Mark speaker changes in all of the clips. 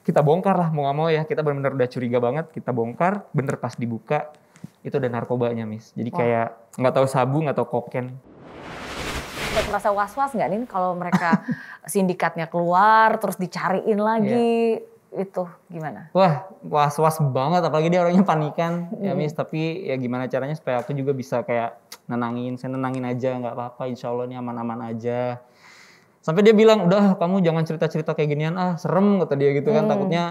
Speaker 1: kita bongkar lah mau gak mau ya kita benar-benar udah curiga banget kita bongkar bener pas dibuka itu ada narkobanya mis jadi kayak nggak tahu sabu nggak tahu koken
Speaker 2: Udah merasa was-was nggak nih kalau mereka sindikatnya keluar terus dicariin lagi yeah. itu gimana?
Speaker 1: Wah was-was banget apalagi dia orangnya panikan mm. ya iya. mis tapi ya gimana caranya supaya aku juga bisa kayak nenangin saya nenangin aja nggak apa-apa insya Allah ini aman-aman aja Sampai dia bilang, udah kamu jangan cerita-cerita kayak ginian ah, serem kata dia gitu kan. Hmm. Takutnya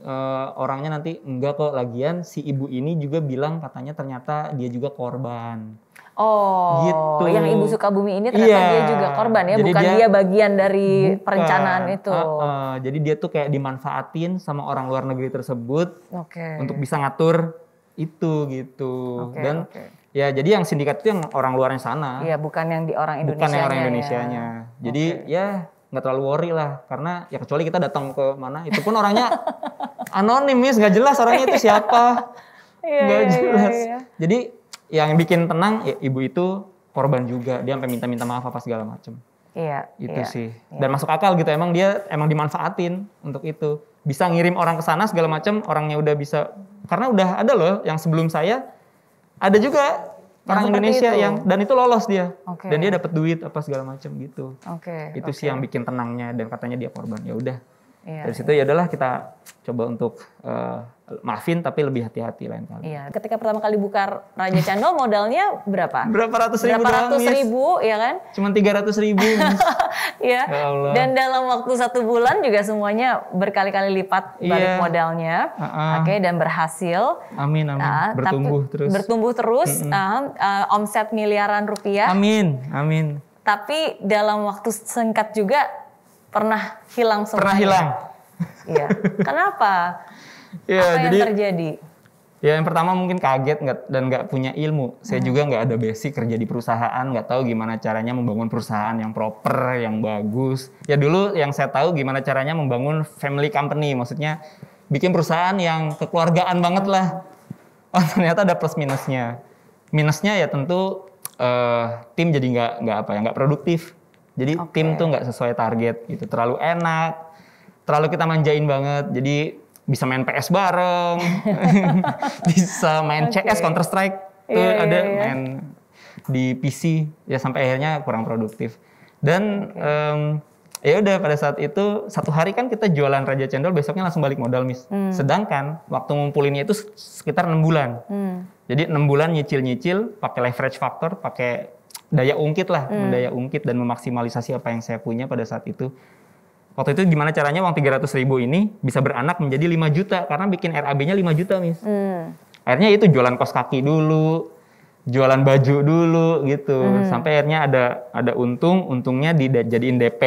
Speaker 1: uh, orangnya nanti enggak kok lagian si ibu ini juga bilang katanya ternyata dia juga korban.
Speaker 2: Oh, gitu. yang ibu suka bumi ini ternyata yeah. dia juga korban ya, jadi bukan dia, dia bagian dari bukan. perencanaan itu. Uh,
Speaker 1: uh, jadi dia tuh kayak dimanfaatin sama orang luar negeri tersebut
Speaker 2: okay. untuk
Speaker 1: bisa ngatur itu gitu. Okay, dan okay Ya, jadi yang sindikat itu yang orang luarnya sana. Iya,
Speaker 2: bukan yang di orang Indonesia. Bukan yang orang Indonesia
Speaker 1: Ya. Jadi okay. ya nggak terlalu worry lah, karena ya kecuali kita datang ke mana, itu pun orangnya anonimis nggak jelas orangnya itu siapa,
Speaker 2: iya, nggak iya, iya jelas. Iya, iya.
Speaker 1: Jadi yang bikin tenang ya, ibu itu korban juga, dia sampai minta-minta maaf apa segala macem. Iya. Itu iya, sih. Iya. Dan iya. masuk akal gitu, emang dia emang dimanfaatin untuk itu. Bisa ngirim orang ke sana segala macem orangnya udah bisa. Karena udah ada loh yang sebelum saya ada juga orang Indonesia itu. yang dan itu lolos dia okay. dan dia dapat duit apa segala macam gitu
Speaker 2: okay, itu okay. sih yang
Speaker 1: bikin tenangnya dan katanya dia korban ya udah Iya, Dari iya. situ ya udahlah kita coba untuk uh, eh, maafin tapi lebih hati-hati lain
Speaker 2: kali. Iya, ketika pertama kali buka Raja Channel modalnya berapa? Berapa ratus ribu? Berapa ratus ribu, miss. ya kan?
Speaker 1: Cuman tiga ratus ribu.
Speaker 2: Iya. Ya dan dalam waktu satu bulan juga semuanya berkali-kali lipat iya. balik iya. modalnya. Uh -uh. Oke, okay, dan berhasil. Amin, amin. Uh, bertumbuh tapi, terus. Bertumbuh terus. Mm -hmm. Uh, uh, omset miliaran rupiah.
Speaker 1: Amin, amin.
Speaker 2: Tapi dalam waktu singkat juga Pernah hilang semua. Pernah hilang. Iya. Kenapa? Ya, Apa jadi, yang terjadi?
Speaker 1: Ya yang pertama mungkin kaget nggak dan nggak punya ilmu. Saya hmm. juga nggak ada basic kerja di perusahaan, nggak tahu gimana caranya membangun perusahaan yang proper, yang bagus. Ya dulu yang saya tahu gimana caranya membangun family company, maksudnya bikin perusahaan yang kekeluargaan banget lah. Oh ternyata ada plus minusnya. Minusnya ya tentu uh, tim jadi nggak nggak apa ya nggak produktif. Jadi okay. tim tuh nggak sesuai target gitu. Terlalu enak, terlalu kita manjain banget. Jadi bisa main PS bareng, bisa main okay. CS Counter Strike tuh yeah, iya, ada yeah, yeah. main di PC ya sampai akhirnya kurang produktif. Dan okay. um, ya udah pada saat itu satu hari kan kita jualan raja cendol besoknya langsung balik modal mis. Hmm. Sedangkan waktu ngumpulinnya itu sekitar enam bulan. Hmm. Jadi enam bulan nyicil-nyicil pakai leverage factor, pakai daya ungkit lah, hmm. mendaya ungkit dan memaksimalisasi apa yang saya punya pada saat itu. Waktu itu gimana caranya uang 300 ribu ini bisa beranak menjadi 5 juta karena bikin RAB-nya 5 juta, Miss. Hmm. Akhirnya itu jualan kos kaki dulu, jualan baju dulu gitu. Hmm. Sampai akhirnya ada ada untung, untungnya dijadiin DP,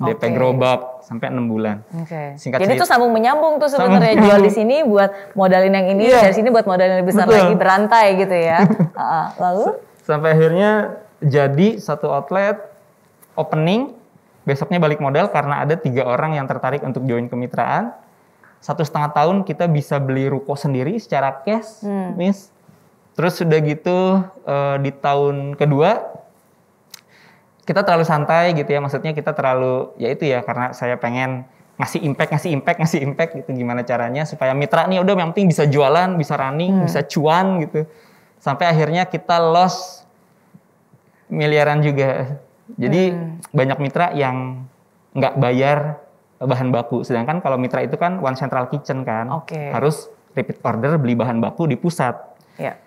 Speaker 1: DP okay. gerobak sampai enam bulan. Okay. Singkat Jadi itu sambung
Speaker 2: menyambung tuh sebenarnya jual di sini buat modalin yang ini, yeah. dari sini buat modalin yang lebih besar Betul. lagi berantai gitu ya. uh, lalu
Speaker 1: sampai akhirnya jadi satu outlet opening besoknya balik modal karena ada tiga orang yang tertarik untuk join kemitraan satu setengah tahun kita bisa beli ruko sendiri secara cash hmm. miss terus sudah gitu uh, di tahun kedua kita terlalu santai gitu ya maksudnya kita terlalu ya itu ya karena saya pengen ngasih impact ngasih impact ngasih impact gitu gimana caranya supaya mitra nih udah yang penting bisa jualan bisa running hmm. bisa cuan gitu sampai akhirnya kita loss miliaran juga. Jadi hmm. banyak mitra yang nggak bayar bahan baku. Sedangkan kalau mitra itu kan one central kitchen kan, okay. harus repeat order beli bahan baku di pusat.
Speaker 2: Ya.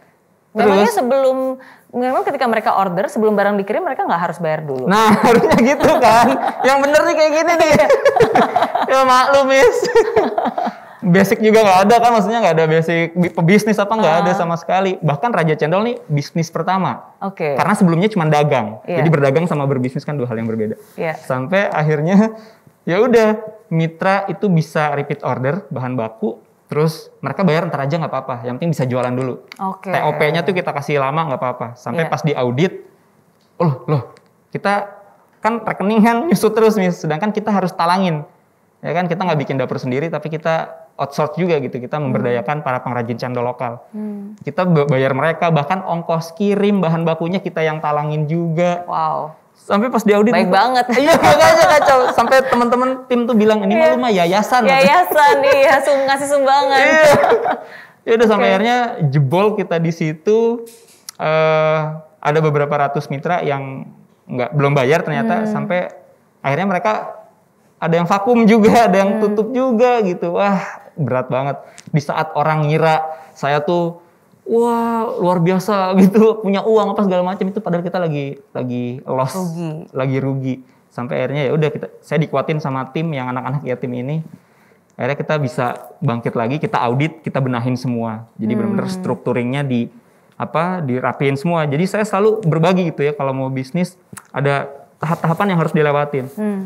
Speaker 2: Terus, Memangnya sebelum memang ketika mereka order sebelum barang dikirim mereka nggak harus bayar dulu. Nah
Speaker 1: harusnya gitu
Speaker 2: kan. Yang bener nih kayak gini nih.
Speaker 1: ya maklum basic juga nggak ada kan maksudnya nggak ada basic pebisnis apa nggak uh. ada ah. sama sekali bahkan Raja Cendol nih bisnis pertama oke okay. karena sebelumnya cuma dagang yeah. jadi berdagang sama berbisnis kan dua hal yang berbeda yeah. sampai akhirnya ya udah mitra itu bisa repeat order bahan baku terus mereka bayar ntar aja nggak apa-apa yang penting bisa jualan dulu
Speaker 2: okay. TOP-nya
Speaker 1: tuh kita kasih lama nggak apa-apa sampai yeah. pas di audit loh loh kita kan rekening kan nyusut terus nih sedangkan kita harus talangin ya kan kita nggak bikin dapur sendiri tapi kita outsource juga gitu. Kita hmm. memberdayakan hmm. para pengrajin candol lokal. Hmm. Kita bayar mereka bahkan ongkos kirim bahan bakunya kita yang talangin juga. Wow. Sampai pas diaudit baik banget. Iya makanya kacau. Sampai teman-teman tim tuh bilang ini yeah. mah iya. yayasan. Yayasan iya
Speaker 2: sum ngasih sumbangan. Iya.
Speaker 1: ya udah sampai okay. akhirnya jebol kita di situ uh, ada beberapa ratus mitra yang nggak belum bayar ternyata hmm. sampai akhirnya mereka ada yang vakum juga, ada yang hmm. tutup juga gitu. Wah, berat banget. Di saat orang ngira saya tuh wah luar biasa gitu punya uang apa segala macam itu padahal kita lagi lagi loss rugi. lagi rugi sampai akhirnya ya udah kita saya dikuatin sama tim yang anak-anak yatim ini akhirnya kita bisa bangkit lagi kita audit kita benahin semua jadi hmm. benar-benar strukturingnya di apa dirapiin semua jadi saya selalu berbagi gitu ya kalau mau bisnis ada tahap-tahapan yang harus dilewatin hmm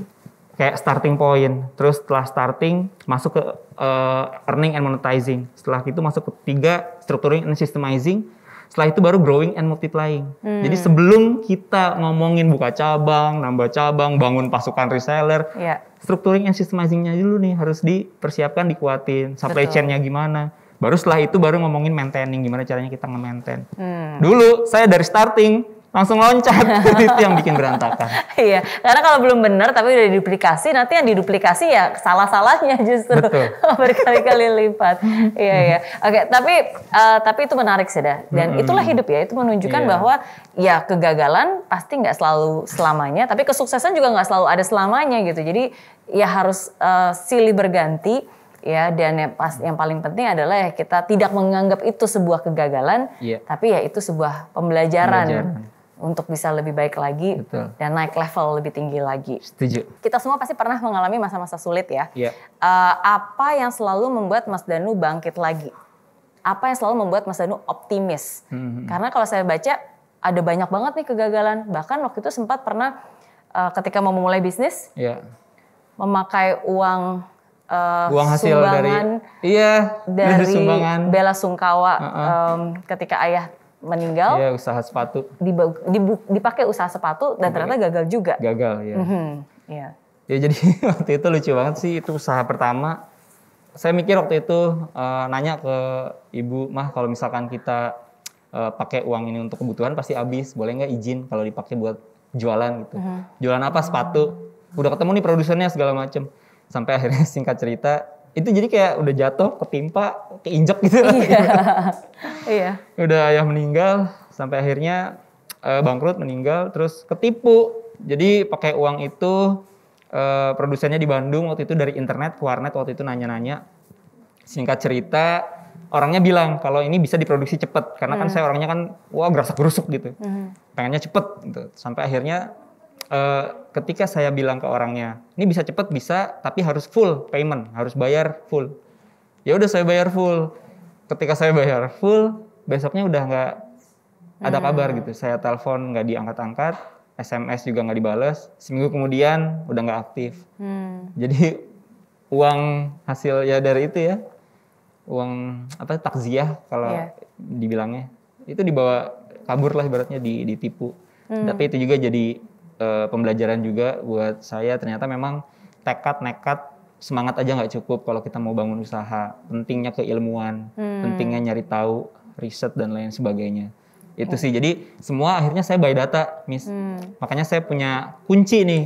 Speaker 1: kayak starting point. Terus setelah starting masuk ke uh, earning and monetizing. Setelah itu masuk ke tiga structuring and systemizing. Setelah itu baru growing and multiplying. Hmm. Jadi sebelum kita ngomongin buka cabang, nambah cabang, bangun pasukan reseller, yeah. structuring and systemizingnya dulu nih harus dipersiapkan, dikuatin. Supply chainnya gimana? Baru setelah itu baru ngomongin maintaining, gimana caranya kita nge-maintain. Hmm. Dulu saya dari starting langsung loncat itu yang bikin berantakan.
Speaker 2: iya, karena kalau belum benar tapi udah diduplikasi, nanti yang diduplikasi ya salah-salahnya justru berkali-kali lipat. iya iya. Oke, tapi uh, tapi itu menarik sih dah. Dan hmm. itulah hidup ya. Itu menunjukkan yeah. bahwa ya kegagalan pasti nggak selalu selamanya, tapi kesuksesan juga nggak selalu ada selamanya gitu. Jadi ya harus uh, silih berganti ya dan yang pas yang paling penting adalah ya kita tidak menganggap itu sebuah kegagalan yeah. tapi ya itu sebuah pembelajaran, pembelajaran untuk bisa lebih baik lagi Betul. dan naik level lebih tinggi lagi. Setuju. Kita semua pasti pernah mengalami masa-masa sulit ya. Yeah. Iya. Uh, apa yang selalu membuat Mas Danu bangkit lagi? Apa yang selalu membuat Mas Danu optimis? Mm -hmm. Karena kalau saya baca ada banyak banget nih kegagalan. Bahkan waktu itu sempat pernah uh, ketika mau memulai bisnis, yeah. memakai uang uh, uang hasil dari
Speaker 1: iya dari, dari sumbangan.
Speaker 2: bela sungkawa uh -uh. Um, ketika ayah meninggal. Iya,
Speaker 1: usaha sepatu.
Speaker 2: dipakai usaha sepatu dan iya. ternyata gagal juga.
Speaker 1: Gagal, ya. Mm -hmm. Iya. yeah. Ya jadi waktu itu lucu banget sih itu usaha pertama. Saya mikir waktu itu uh, nanya ke ibu, mah kalau misalkan kita uh, pakai uang ini untuk kebutuhan pasti habis, boleh nggak izin kalau dipakai buat jualan gitu. Mm -hmm. Jualan apa? Sepatu. Udah ketemu nih produsennya segala macem. Sampai akhirnya singkat cerita itu jadi kayak udah jatuh ketimpa keinjek gitu iya, gitu. iya. udah ayah meninggal sampai akhirnya uh, bangkrut meninggal terus ketipu jadi pakai uang itu uh, produsennya di Bandung waktu itu dari internet ke warnet waktu itu nanya-nanya singkat cerita orangnya bilang kalau ini bisa diproduksi cepet karena kan hmm. kan saya orangnya kan wah gerasak gerusuk gitu hmm. pengennya cepet gitu. sampai akhirnya uh, ketika saya bilang ke orangnya, ini bisa cepat bisa, tapi harus full payment, harus bayar full. Ya udah saya bayar full. Ketika saya bayar full, besoknya udah nggak ada hmm. kabar hmm. gitu. Saya telepon nggak diangkat-angkat, SMS juga nggak dibales. Seminggu kemudian udah nggak aktif. Hmm. Jadi uang hasil ya dari itu ya, uang apa takziah kalau yeah. dibilangnya itu dibawa kabur lah ibaratnya ditipu. Hmm. Tapi itu juga jadi uh, pembelajaran juga buat saya ternyata memang tekad nekat semangat aja nggak cukup kalau kita mau bangun usaha pentingnya keilmuan hmm. pentingnya nyari tahu riset dan lain sebagainya okay. itu ya. sih jadi semua akhirnya saya by data miss hmm. makanya saya punya kunci nih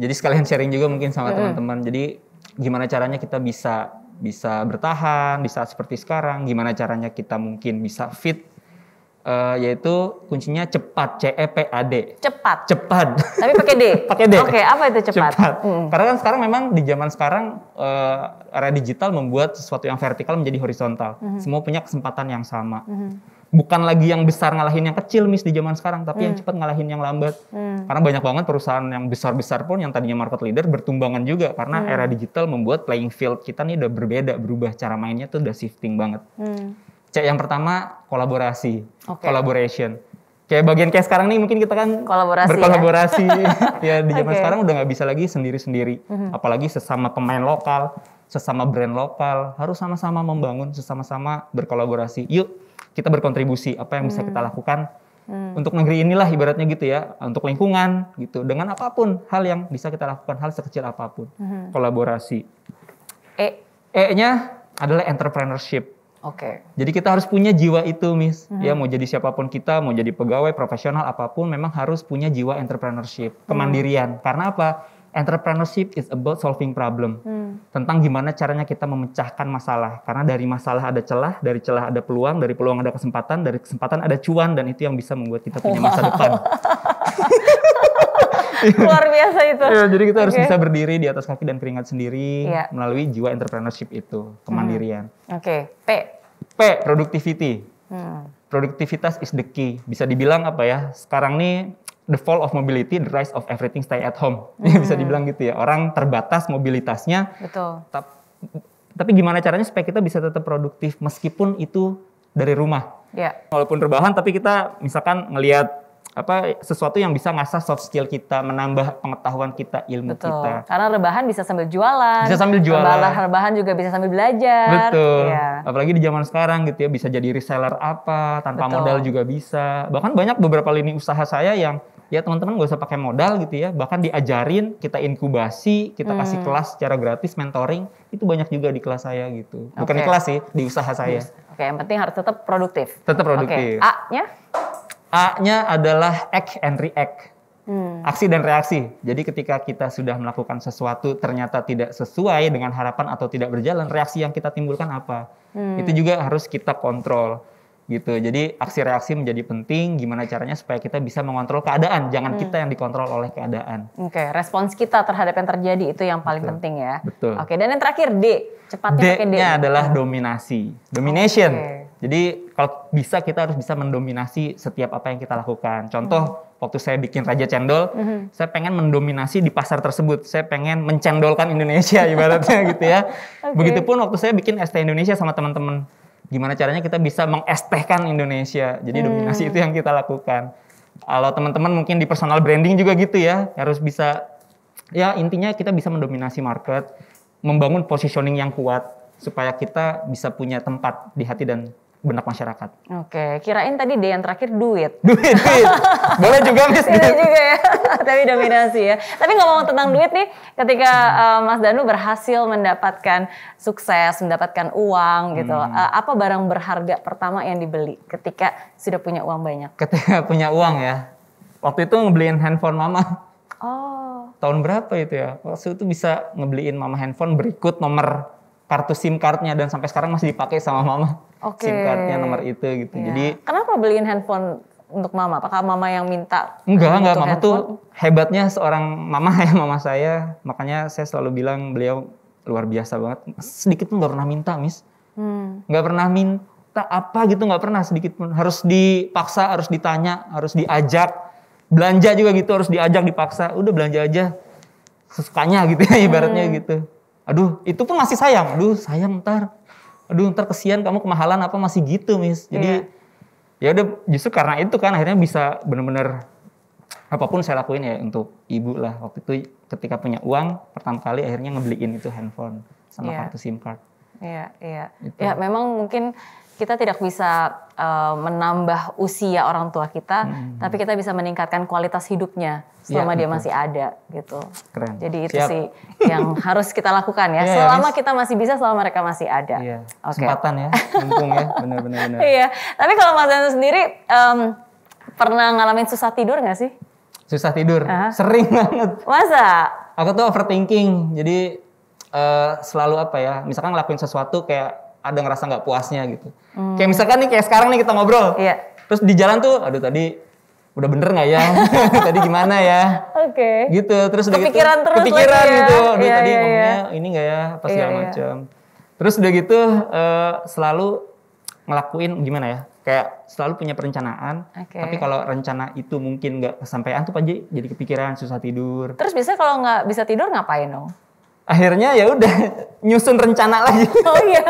Speaker 1: jadi sekalian sharing juga mungkin sama hmm. teman-teman jadi gimana caranya kita bisa bisa bertahan bisa seperti sekarang, gimana caranya kita mungkin bisa fit uh, yaitu kuncinya cepat C E P A D. Cepat. Cepat. Tapi pakai D. pakai D. Oke, okay, apa itu cepat? cepat. Hmm. Karena kan sekarang memang di zaman sekarang uh, era digital membuat sesuatu yang vertikal menjadi horizontal. Hmm. Semua punya kesempatan yang sama. Hmm. Bukan lagi yang besar ngalahin yang kecil mis di zaman sekarang, tapi hmm. yang cepat ngalahin yang lambat. Hmm. Karena banyak banget perusahaan yang besar-besar pun yang tadinya market leader bertumbangan juga karena hmm. era digital membuat playing field kita nih udah berbeda, berubah cara mainnya tuh udah shifting banget. Hmm. C yang pertama kolaborasi, okay. collaboration. Kayak bagian kayak sekarang nih mungkin kita kan
Speaker 2: kolaborasi ya. berkolaborasi. Ya,
Speaker 1: ya di zaman okay. sekarang udah nggak bisa lagi sendiri-sendiri, mm-hmm. apalagi sesama pemain lokal, sesama brand lokal, harus sama-sama membangun, sesama-sama berkolaborasi. Yuk, kita berkontribusi apa yang bisa mhm. kita lakukan hmm. untuk negeri inilah ibaratnya gitu ya untuk lingkungan gitu dengan apapun hal yang bisa kita lakukan hal sekecil apapun hmm. kolaborasi e E-nya adalah entrepreneurship Oke. Okay. Jadi kita harus punya jiwa itu, Miss. Hmm. Ya mau jadi siapapun kita, mau jadi pegawai profesional apapun, memang harus punya jiwa entrepreneurship, mm. kemandirian. Hmm. Karena apa? Entrepreneurship is about solving problem. Hmm. Tentang gimana caranya kita memecahkan masalah. Karena dari masalah ada celah, dari celah ada peluang, dari peluang ada kesempatan, dari kesempatan ada cuan dan itu yang bisa membuat kita punya masa wow. depan.
Speaker 2: luar biasa itu. Ya, jadi kita harus okay. bisa
Speaker 1: berdiri di atas kaki dan keringat sendiri ya. melalui jiwa entrepreneurship itu, kemandirian.
Speaker 2: Hmm. Oke, okay. P
Speaker 1: P productivity. Hmm. Produktivitas is the key. Bisa dibilang apa ya? Sekarang nih the fall of mobility, the rise of everything stay at home. Hmm. Bisa dibilang gitu ya. Orang terbatas mobilitasnya. Betul. Tapi, tapi gimana caranya supaya kita bisa tetap produktif meskipun itu dari rumah? Yeah. Walaupun rebahan tapi kita misalkan ngelihat apa sesuatu yang bisa ngasah soft skill kita, menambah pengetahuan kita, ilmu Betul. kita.
Speaker 2: Karena rebahan bisa sambil jualan. Bisa sambil jualan. Rebahan, rebahan juga bisa sambil belajar. Betul. Ya.
Speaker 1: Apalagi di zaman sekarang gitu ya bisa jadi reseller apa tanpa Betul. modal juga bisa. Bahkan banyak beberapa lini usaha saya yang ya teman-teman gak usah pakai modal gitu ya bahkan diajarin kita inkubasi kita hmm. kasih kelas secara gratis mentoring itu banyak juga di kelas saya gitu bukan okay. di kelas sih di usaha saya oke
Speaker 2: okay, yang penting harus tetap produktif tetap produktif okay. A nya
Speaker 1: A-nya adalah act and react.
Speaker 2: Hmm. Aksi
Speaker 1: dan reaksi. Jadi ketika kita sudah melakukan sesuatu ternyata tidak sesuai dengan harapan atau tidak berjalan, reaksi yang kita timbulkan apa?
Speaker 2: Hmm. Itu juga
Speaker 1: harus kita kontrol gitu. Jadi aksi reaksi menjadi penting. Gimana caranya supaya kita bisa mengontrol keadaan, jangan hmm. kita yang dikontrol oleh keadaan.
Speaker 2: Oke, okay. respons kita terhadap yang terjadi itu yang paling Betul. penting ya. Betul. Oke, okay. dan yang terakhir D, cepatnya D-nya
Speaker 1: adalah dominasi, domination. Okay. Jadi kalau bisa kita harus bisa mendominasi setiap apa yang kita lakukan. Contoh hmm. waktu saya bikin Raja Cendol, hmm. saya pengen mendominasi di pasar tersebut. Saya pengen mencendolkan Indonesia ibaratnya gitu ya.
Speaker 2: Okay. Begitupun
Speaker 1: waktu saya bikin ST Indonesia sama teman-teman, gimana caranya kita bisa mengestehkan Indonesia. Jadi hmm. dominasi itu yang kita lakukan. Kalau teman-teman mungkin di personal branding juga gitu ya, harus bisa ya intinya kita bisa mendominasi market, membangun positioning yang kuat supaya kita bisa punya tempat di hati dan benak masyarakat.
Speaker 2: Oke, kirain tadi D yang terakhir duit. Duit, duit. Boleh juga Miss. Iya juga ya, tapi dominasi ya. Tapi nggak mau tentang duit nih, ketika uh, Mas Danu berhasil mendapatkan sukses, mendapatkan uang gitu, uh, apa barang berharga pertama yang dibeli ketika sudah punya uang banyak?
Speaker 1: Ketika punya uang ya, waktu itu ngebeliin handphone mama.
Speaker 2: Oh.
Speaker 1: Tahun berapa itu ya? Waktu itu bisa ngebeliin mama handphone berikut nomor kartu SIM cardnya dan sampai sekarang masih dipakai sama mama.
Speaker 2: Oke. Okay. SIM cardnya nomor
Speaker 1: itu gitu. Ya. Jadi
Speaker 2: kenapa beliin handphone untuk mama? Apakah mama yang minta? Enggak, enggak. Mama handphone? tuh
Speaker 1: hebatnya seorang mama ya mama saya. Makanya saya selalu bilang beliau luar biasa banget. Sedikit pun nggak pernah minta, mis. Hmm. Gak pernah minta apa gitu, gak pernah sedikit pun. Harus dipaksa, harus ditanya, harus diajak. Belanja juga gitu, harus diajak, dipaksa. Udah belanja aja sesukanya gitu ya, ibaratnya hmm. gitu. Aduh, itu pun masih sayang. Aduh, sayang ntar. Aduh, ntar kesian kamu kemahalan apa masih gitu, Miss. Jadi yeah. ya udah justru karena itu kan akhirnya bisa bener-bener apapun saya lakuin ya untuk ibu lah. Waktu itu ketika punya uang pertama kali akhirnya ngebeliin itu handphone sama yeah. kartu SIM card.
Speaker 2: Iya, yeah, iya. Yeah. Gitu. Ya, memang mungkin kita tidak bisa uh, menambah usia orang tua kita, hmm. tapi kita bisa meningkatkan kualitas hidupnya selama ya, dia masih ada gitu. Keren. Jadi itu Siap. sih yang harus kita lakukan ya. ya selama ya, kita masih bisa, selama mereka masih ada.
Speaker 1: Ya. Okay. Kesempatan ya, untung ya, benar-benar.
Speaker 2: iya. Tapi kalau Mas Danto sendiri um, pernah ngalamin susah tidur nggak sih? Susah tidur, uh -huh.
Speaker 1: sering banget.
Speaker 2: Masa?
Speaker 1: Aku tuh overthinking, jadi uh, selalu apa ya? Misalkan ngelakuin sesuatu kayak ada ngerasa nggak puasnya gitu. Hmm. Kayak misalkan nih kayak sekarang nih kita ngobrol. Iya. Terus di jalan tuh aduh tadi udah bener nggak ya? tadi gimana ya? Oke. Okay. Gitu. Terus udah gitu, kepikiran gitu, terus kepikiran ya. gitu. Aduh iya, tadi iya, iya. ngomongnya iya. ini nggak ya? Apa iya, segala iya, macam. Terus udah gitu uh, selalu ngelakuin gimana ya? Kayak selalu punya perencanaan. Okay. Tapi kalau rencana itu mungkin nggak kesampaian tuh Panji jadi kepikiran susah tidur.
Speaker 2: Terus biasanya kalau nggak bisa tidur ngapain dong?
Speaker 1: akhirnya ya udah nyusun rencana lagi. Oh iya.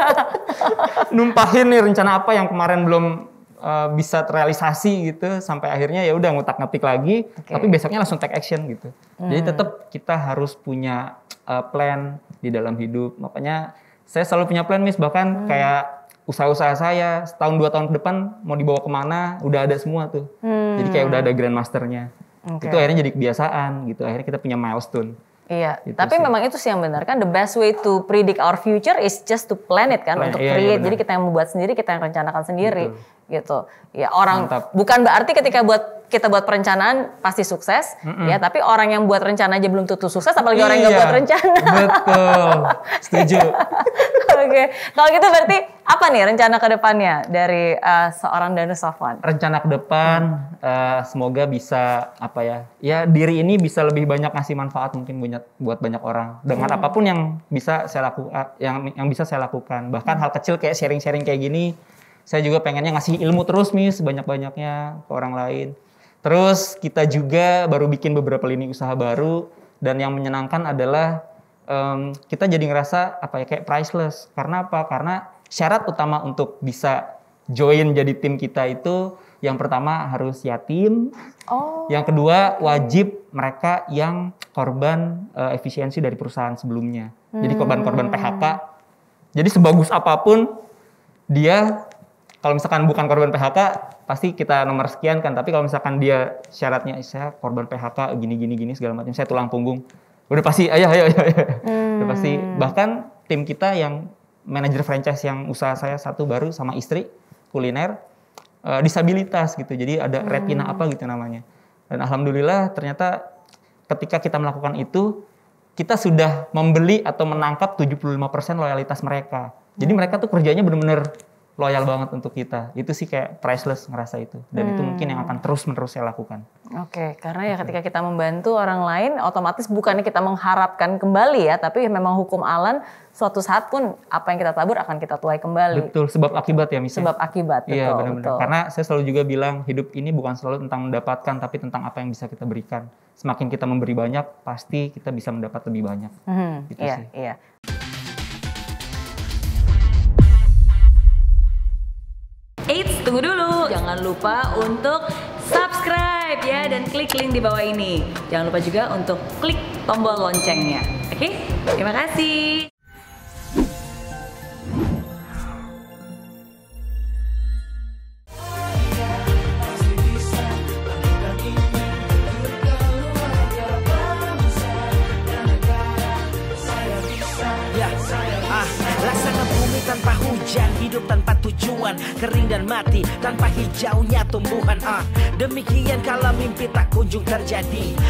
Speaker 1: Numpahin nih rencana apa yang kemarin belum uh, bisa terrealisasi gitu sampai akhirnya ya udah ngutak ngetik lagi okay. tapi besoknya langsung take action gitu. Hmm. Jadi tetap kita harus punya uh, plan di dalam hidup. Makanya saya selalu punya plan mis bahkan hmm. kayak usaha-usaha saya setahun dua tahun ke depan mau dibawa kemana udah ada semua tuh hmm. jadi kayak hmm. udah ada grandmasternya okay. itu akhirnya jadi kebiasaan gitu akhirnya kita punya milestone
Speaker 2: Iya, gitu tapi sih. memang itu sih yang benar kan the best way to predict our future is just to plan it kan plan, untuk iya, iya create. Iya, Jadi kita yang membuat sendiri, kita yang rencanakan sendiri gitu. gitu. Ya orang Mantap. bukan berarti ketika buat kita buat perencanaan pasti sukses mm -mm. ya, tapi orang yang buat rencana aja belum tentu sukses apalagi iya, orang yang gak iya. buat rencana. Betul. Setuju. Oke, kalau gitu berarti apa nih rencana kedepannya dari uh, seorang Danu Sofwan?
Speaker 1: Rencana ke depan hmm. uh, semoga bisa apa ya? Ya diri ini bisa lebih banyak ngasih manfaat mungkin buat buat banyak orang dengan hmm. apapun yang bisa saya lakukan eh, yang yang bisa saya lakukan. Bahkan hmm. hal kecil kayak sharing-sharing kayak gini saya juga pengennya ngasih ilmu terus nih sebanyak-banyaknya ke orang lain. Terus kita juga baru bikin beberapa lini usaha baru dan yang menyenangkan adalah um, kita jadi ngerasa apa ya kayak priceless. Karena apa? Karena syarat utama untuk bisa join jadi tim kita itu yang pertama harus yatim. Oh. Yang kedua wajib mereka yang korban uh, efisiensi dari perusahaan sebelumnya. Hmm. Jadi korban-korban PHK. Jadi sebagus apapun dia kalau misalkan bukan korban PHK pasti kita nomor sekian kan. Tapi kalau misalkan dia syaratnya saya korban PHK gini gini gini segala macam saya tulang punggung udah pasti ayo ayo ayo, ayo. Hmm. udah pasti bahkan tim kita yang manajer franchise yang usaha saya satu baru sama istri kuliner uh, disabilitas gitu jadi ada hmm. retina apa gitu namanya dan alhamdulillah ternyata ketika kita melakukan itu kita sudah membeli atau menangkap 75% loyalitas mereka. Jadi hmm. mereka tuh kerjanya bener-bener loyal banget untuk kita. Itu sih kayak priceless ngerasa itu. Dan hmm. itu mungkin yang akan terus-menerus saya lakukan.
Speaker 2: Oke, okay, karena ya ketika kita membantu orang lain, otomatis bukannya kita mengharapkan kembali ya, tapi memang hukum alam suatu saat pun apa yang kita tabur akan kita tuai kembali.
Speaker 1: Betul, sebab gitu. akibat ya misalnya. Sebab
Speaker 2: akibat, iya, betul. Iya benar-benar.
Speaker 1: Karena saya selalu juga bilang hidup ini bukan selalu tentang mendapatkan, tapi tentang apa yang bisa kita berikan. Semakin kita memberi banyak, pasti kita bisa mendapat lebih banyak. Hmm, gitu iya, sih.
Speaker 2: Iya. Eits, tunggu dulu. Jangan lupa untuk subscribe ya dan klik link di bawah ini. Jangan lupa juga untuk klik tombol loncengnya. Oke? Okay? Terima kasih.
Speaker 1: Ya, tanpa hujan hidup tanpa tujuan Kering dan mati tanpa hijaunya tumbuhan ah Demikian kalau mimpi tak kunjung terjadi